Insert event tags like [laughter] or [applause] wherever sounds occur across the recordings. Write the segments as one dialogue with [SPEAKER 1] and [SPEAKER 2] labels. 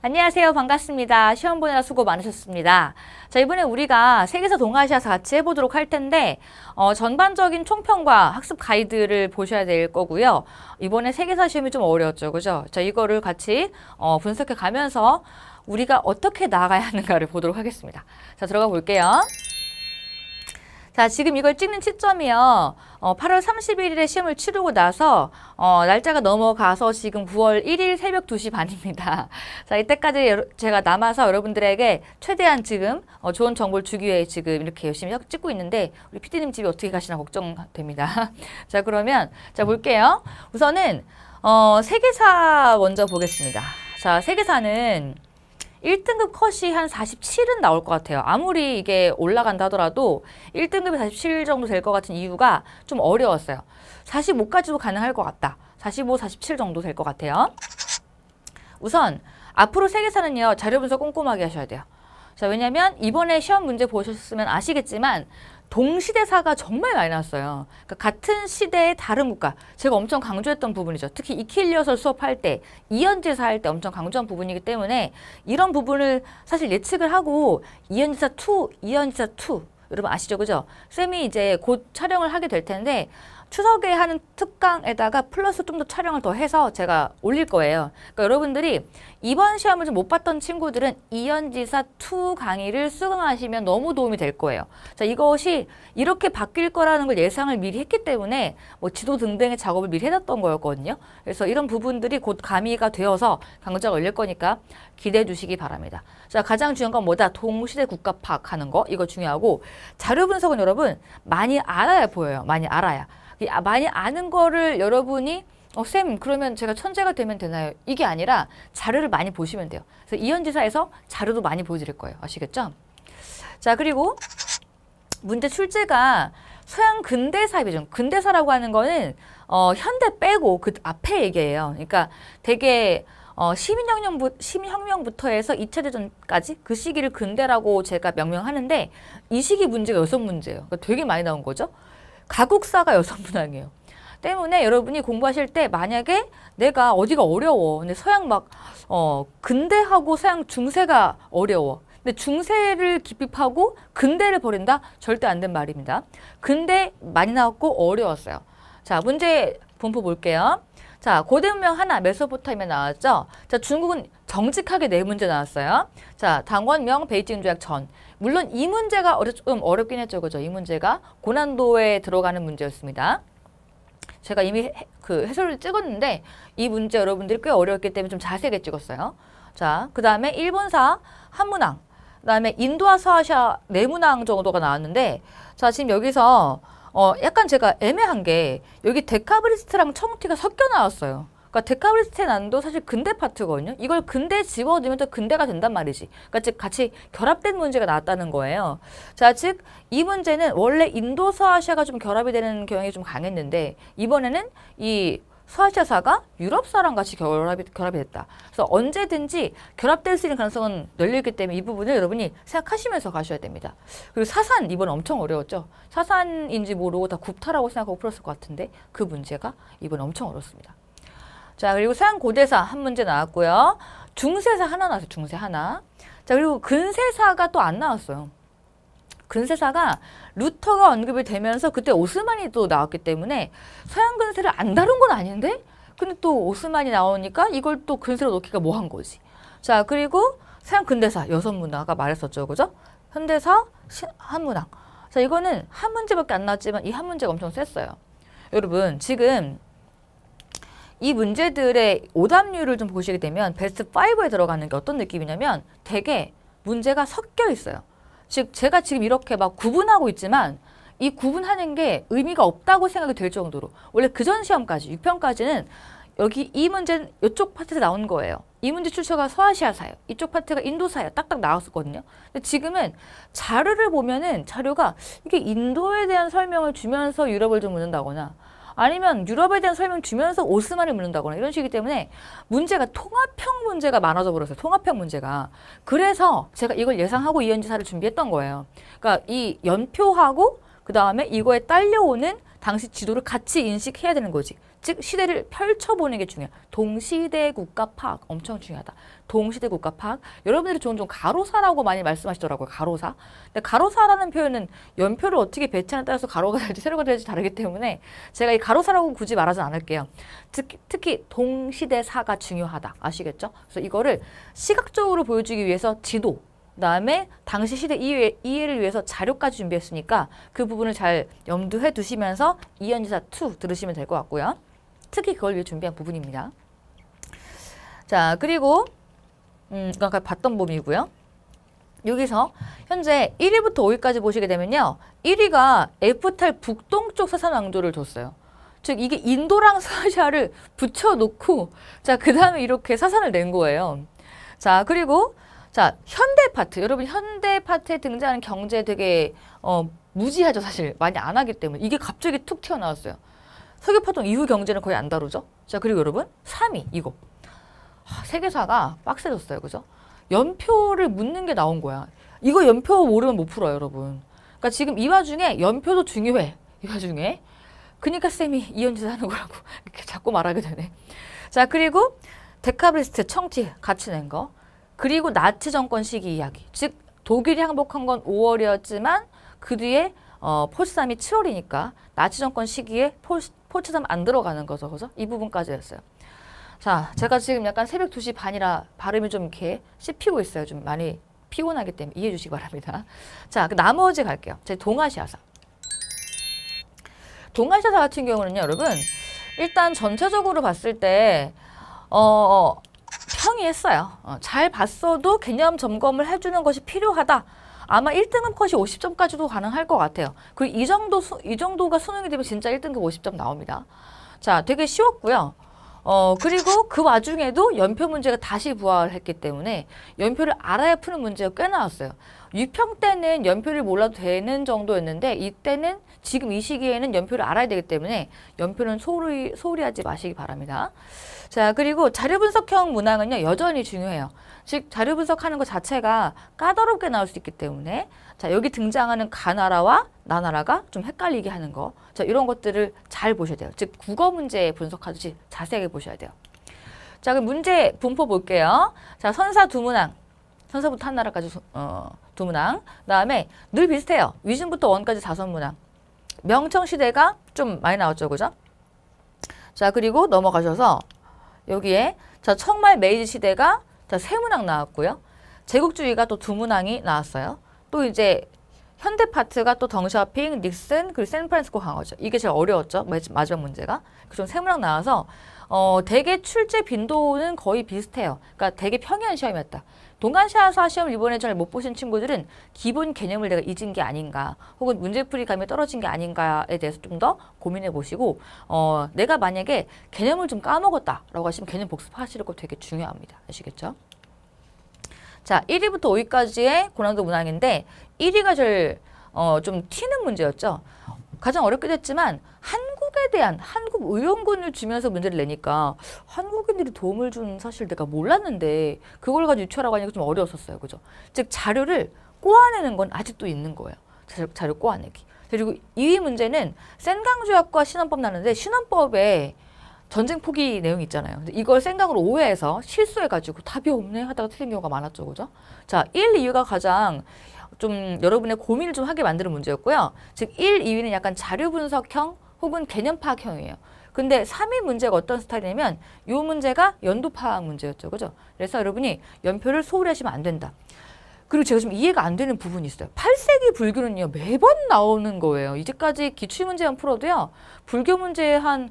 [SPEAKER 1] 안녕하세요. 반갑습니다. 시험 보느라 수고 많으셨습니다. 자, 이번에 우리가 세계사 동아시아서 같이 해보도록 할 텐데, 어, 전반적인 총평과 학습 가이드를 보셔야 될 거고요. 이번에 세계사 시험이 좀 어려웠죠. 그죠? 자, 이거를 같이, 어, 분석해 가면서 우리가 어떻게 나아가야 하는가를 보도록 하겠습니다. 자, 들어가 볼게요. 자, 지금 이걸 찍는 시점이요. 어, 8월 31일에 시험을 치르고 나서 어, 날짜가 넘어가서 지금 9월 1일 새벽 2시 반입니다. [laughs] 자, 이때까지 제가 남아서 여러분들에게 최대한 지금 어, 좋은 정보를 주기 위해 지금 이렇게 열심히 찍고 있는데 우리 피디님 집이 어떻게 가시나 걱정됩니다. [laughs] 자, 그러면 자, 볼게요. 우선은 어, 세계사 먼저 보겠습니다. 자, 세계사는 1등급 컷이 한 47은 나올 것 같아요. 아무리 이게 올라간다 하더라도 1등급이 47 정도 될 것 같은 이유가 좀 어려웠어요. 45까지도 가능할 것 같다. 45, 47 정도 될 것 같아요. 우선 앞으로 세계사는요. 자료 분석 꼼꼼하게 하셔야 돼요. 자, 왜냐면 이번에 시험 문제 보셨으면 아시겠지만 동시대사가 정말 많이 나왔어요. 그러니까 같은 시대의 다른 국가. 제가 엄청 강조했던 부분이죠. 특히 이킬리어설 수업할 때, 이현지사 할 때 엄청 강조한 부분이기 때문에 이런 부분을 사실 예측을 하고 이현지사 투, 이현지사 투 여러분 아시죠? 그죠? 쌤이 이제 곧 촬영을 하게 될 텐데 추석에 하는 특강에다가 플러스 좀 더 촬영을 더 해서 제가 올릴 거예요. 그러니까 여러분들이 이번 시험을 좀 못 봤던 친구들은 이연지사2 강의를 수강하시면 너무 도움이 될 거예요. 자, 이것이 이렇게 바뀔 거라는 걸 예상을 미리 했기 때문에 뭐 지도 등등의 작업을 미리 해놨던 거였거든요. 그래서 이런 부분들이 곧 가미가 되어서 강좌가 열릴 거니까 기대해 주시기 바랍니다. 자, 가장 중요한 건 뭐다? 동시대 국가 파악하는 거. 이거 중요하고 자료 분석은 여러분 많이 알아야 보여요. 많이 알아야. 아, 많이 아는 거를 여러분이 어, 쌤 그러면 제가 천재가 되면 되나요? 이게 아니라 자료를 많이 보시면 돼요. 그래서 이현지사에서 자료도 많이 보여드릴 거예요. 아시겠죠? 자 그리고 문제 출제가 서양 근대사 비중 근대사라고 하는 거는 어, 현대 빼고 그 앞에 얘기예요. 그러니까 되게 어, 시민혁명부, 시민혁명부터 해서 2차 대전까지 그 시기를 근대라고 제가 명명하는데 이 시기 문제가 여섯 문제예요. 그러니까 되게 많이 나온 거죠. 가국사가 여성 문항이에요. 때문에 여러분이 공부하실 때 만약에 내가 어디가 어려워. 근데 서양 막, 어, 근대하고 서양 중세가 어려워. 근데 중세를 기입하고 근대를 버린다? 절대 안 된 말입니다. 근대 많이 나왔고 어려웠어요. 자, 문제 분포 볼게요. 자, 고대 문명 하나 메소포타미아 나왔죠. 자, 중국은 정직하게 네 문제 나왔어요. 자, 당원명 베이징 조약 전. 물론 이 문제가 어려, 좀 음, 어렵긴 했죠. 그죠? 이 문제가 고난도에 들어가는 문제였습니다. 제가 이미 해, 그 해설을 찍었는데 이 문제 여러분들이 꽤 어려웠기 때문에 좀 자세하게 찍었어요. 자, 그 다음에 일본사 한문항, 그 다음에 인도와 서아시아 네문항 정도가 나왔는데 자, 지금 여기서 어, 약간 제가 애매한 게 여기 데카브리스트랑 청티가 섞여 나왔어요. 그러니까 데카브리스트의 난도 사실 근대 파트거든요. 이걸 근대 집어넣으면 또 근대가 된단 말이지. 그러니까 즉 같이 결합된 문제가 나왔다는 거예요. 자, 즉 이 문제는 원래 인도 서아시아가 좀 결합이 되는 경향이 좀 강했는데 이번에는 이 수아시사가 유럽사랑 같이 결합이, 결합이 됐다. 그래서 언제든지 결합될 수 있는 가능성은 열리기 때문에 이 부분을 여러분이 생각하시면서 가셔야 됩니다. 그리고 사산 이번 엄청 어려웠죠. 사산인지 모르고 다 굽타라고 생각하고 풀었을 것 같은데 그 문제가 이번 엄청 어렵습니다. 자 그리고 서양 고대사 한 문제 나왔고요. 중세사 하나 나왔어요. 중세 하나. 자 그리고 근세사가 또 안 나왔어요. 근세사가 루터가 언급이 되면서 그때 오스만이 또 나왔기 때문에 서양 근세를 안 다룬 건 아닌데 근데 또 오스만이 나오니까 이걸 또 근세로 놓기가 뭐한 거지. 자 그리고 서양 근대사 여섯 문화가 말했었죠, 그죠? 현대사 한문학. 자 이거는 한 문제밖에 안 나왔지만 이 한 문제가 엄청 셌어요. 여러분 지금 이 문제들의 오답률을 좀 보시게 되면 베스트 5에 들어가는 게 어떤 느낌이냐면 되게 문제가 섞여 있어요. 즉 제가 지금 이렇게 막 구분하고 있지만 이 구분하는 게 의미가 없다고 생각이 될 정도로 원래 그 전 시험까지 6편까지는 여기 이 문제는 이쪽 파트에서 나온 거예요. 이 문제 출처가 서아시아사예요. 이쪽 파트가 인도사예요. 딱딱 나왔었거든요. 근데 지금은 자료를 보면은 자료가 이게 인도에 대한 설명을 주면서 유럽을 좀 묻는다거나 아니면 유럽에 대한 설명 주면서 오스만을 묻는다거나 이런 식이기 때문에 문제가 통합형 문제가 많아져 버렸어요. 통합형 문제가. 그래서 제가 이걸 예상하고 이현지사를 준비했던 거예요. 그러니까 이 연표하고 그 다음에 이거에 딸려오는 당시 지도를 같이 인식해야 되는 거지. 즉 시대를 펼쳐보는 게 중요해요. 동시대 국가 파악 엄청 중요하다. 동시대 국가 파악. 여러분들이 종종 가로사라고 많이 말씀하시더라고요. 가로사. 근데 가로사라는 표현은 연표를 어떻게 배치하느냐에 따라서 가로가 될지 세로가 될지 다르기 때문에 제가 이 가로사라고 굳이 말하진 않을게요. 특히, 특히 동시대사가 중요하다. 아시겠죠? 그래서 이거를 시각적으로 보여주기 위해서 지도, 그다음에 당시 시대 이해, 를 위해서 자료까지 준비했으니까 그 부분을 잘 염두해 두시면서 이현지사 2 들으시면 될 것 같고요. 특히 그걸 위해 준비한 부분입니다. 자, 그리고 음, 아까 봤던 범위고요. 여기서 현재 1위부터 5위까지 보시게 되면요. 1위가 에프탈 북동쪽 사산왕조를 줬어요. 즉 이게 인도랑 서아를 [laughs] 붙여놓고 자그 다음에 이렇게 사산을 낸 거예요. 자 그리고 자 현대 파트 여러분 현대 파트에 등장하는 경제 되게 어, 무지하죠 사실 많이 안 하기 때문에 이게 갑자기 툭 튀어나왔어요. 석유파동 이후 경제는 거의 안 다루죠. 자 그리고 여러분 3위 이거 세계사가 빡세졌어요. 그죠? 연표를 묻는 게 나온 거야. 이거 연표 모르면 못 풀어요. 여러분. 그러니까 지금 이 와중에 연표도 중요해. 이 와중에. 그니까 쌤이 이현지사 하는 거라고 [laughs] 이렇게 자꾸 말하게 되네. 자 그리고 데카브리스트 청취 같이 낸 거. 그리고 나치 정권 시기 이야기. 즉 독일이 항복한 건 5월이었지만 그 뒤에 어, 폴스함이 7월이니까 나치 정권 시기에 폴스, 포츠담 안 들어가는 거죠. 그죠? 이 부분까지였어요. 자, 제가 지금 약간 새벽 2시 반이라 발음이 좀 이렇게 씹히고 있어요. 좀 많이 피곤하기 때문에 이해해 주시기 바랍니다. 자, 그 나머지 갈게요. 제 동아시아사. 동아시아사 같은 경우는요, 여러분. 일단 전체적으로 봤을 때, 어, 어 평이했어요. 어, 잘 봤어도 개념 점검을 해주는 것이 필요하다. 아마 1등급 컷이 50점까지도 가능할 것 같아요. 그리고 이 정도 수, 이 정도가 수능이 되면 진짜 1등급 50점 나옵니다. 자, 되게 쉬웠고요. 어, 그리고 그 와중에도 연표 문제가 다시 부활했기 때문에 연표를 알아야 푸는 문제가 꽤 나왔어요. 유평 때는 연표를 몰라도 되는 정도였는데 이때는 지금 이 시기에는 연표를 알아야 되기 때문에 연표는 소홀히, 소홀히 하지 마시기 바랍니다. 자 그리고 자료분석형 문항은요 여전히 중요해요. 즉 자료분석하는 것 자체가 까다롭게 나올 수 있기 때문에 자 여기 등장하는 가나라와 나나라가 좀 헷갈리게 하는 거 자, 이런 것들을 잘 보셔야 돼요. 즉 국어 문제 분석하듯이 자세하게 보셔야 돼요. 자, 그럼 문제 분포 볼게요. 자, 선사 두 문항. 선사부터 한 나라까지 어, 두 문항. 그다음에 늘 비슷해요. 위진부터 원까지 다섯 문항. 명청 시대가 좀 많이 나왔죠. 그죠? 자, 그리고 넘어가셔서 여기에 자, 청말 메이지 시대가 자, 세 문항 나왔고요. 제국주의가 또 두 문항이 나왔어요. 또 이제 현대파트가 또 덩샤핑, 닉슨, 그리고 샌프란시스코 강화죠. 이게 제일 어려웠죠. 마지막 문제가. 그중 세무랑 나와서 어, 대개 출제 빈도는 거의 비슷해요. 그러니까 대개 평이한 시험이었다. 동간시아사 시험 을 이번에 잘 못 보신 친구들은 기본 개념을 내가 잊은 게 아닌가 혹은 문제풀이 감이 떨어진 게 아닌가에 대해서 좀 더 고민해 보시고 어, 내가 만약에 개념을 좀 까먹었다라고 하시면 개념 복습하시는 거 되게 중요합니다. 아시겠죠? 자, 1위부터 5위까지의 고난도 문항인데 1위가 제일 어, 좀 튀는 문제였죠. 가장 어렵게 됐지만 한국에 대한 한국 의용군을 주면서 문제를 내니까 한국인들이 도움을 준 사실 내가 몰랐는데 그걸 가지고 유추하라고 하니까 좀 어려웠었어요. 그죠? 즉 자료를 꼬아내는 건 아직도 있는 거예요. 자료, 자료 꼬아내기. 그리고 2위 문제는 센강조약과 신헌법 나는데 신헌법에 전쟁 포기 내용이 있잖아요. 이걸 생각으로 오해해서 실수해가지고 답이 없네 하다가 틀린 경우가 많았죠. 그죠? 자, 1, 2위가 가장 좀 여러분의 고민을 좀 하게 만드는 문제였고요. 즉 1, 2위는 약간 자료 분석형 혹은 개념 파악형이에요. 근데 3위 문제가 어떤 스타일이냐면 이 문제가 연도 파악 문제였죠. 그죠? 그래서 여러분이 연표를 소홀히 하시면 안 된다. 그리고 제가 좀 이해가 안 되는 부분이 있어요. 8세기 불교는요, 매번 나오는 거예요. 이제까지 기출문제만 풀어도요, 불교 문제 한,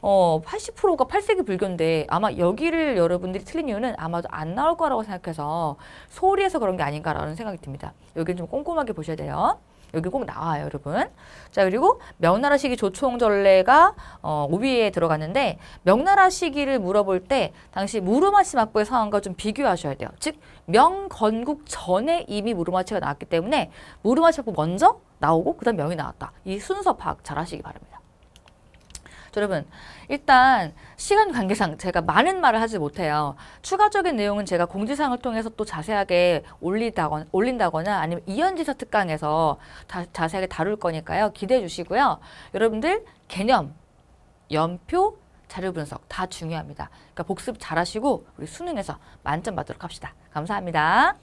[SPEAKER 1] 어, 80%가 8세기 불교인데, 아마 여기를 여러분들이 틀린 이유는 아마도 안 나올 거라고 생각해서 소홀히 서 그런 게 아닌가라는 생각이 듭니다. 여기좀 꼼꼼하게 보셔야 돼요. 여기 꼭 나와요, 여러분. 자, 그리고 명나라 시기 조총전례가 어, 5위에 들어갔는데 명나라 시기를 물어볼 때 당시 무르마치 막부의 상황과 좀 비교하셔야 돼요. 즉, 명건국 전에 이미 무르마치가 나왔기 때문에 무르마치 막부 먼저 나오고 그다음 명이 나왔다. 이 순서 파악 잘 하시기 바랍니다. 여러분 일단 시간 관계상 제가 많은 말을 하지 못해요. 추가적인 내용은 제가 공지사항을 통해서 또 자세하게 올리다거나, 올린다거나 아니면 이현지서 특강에서 다, 자세하게 다룰 거니까요. 기대해 주시고요. 여러분들 개념, 연표, 자료 분석 다 중요합니다. 그러니까 복습 잘하시고 우리 수능에서 만점 받도록 합시다. 감사합니다.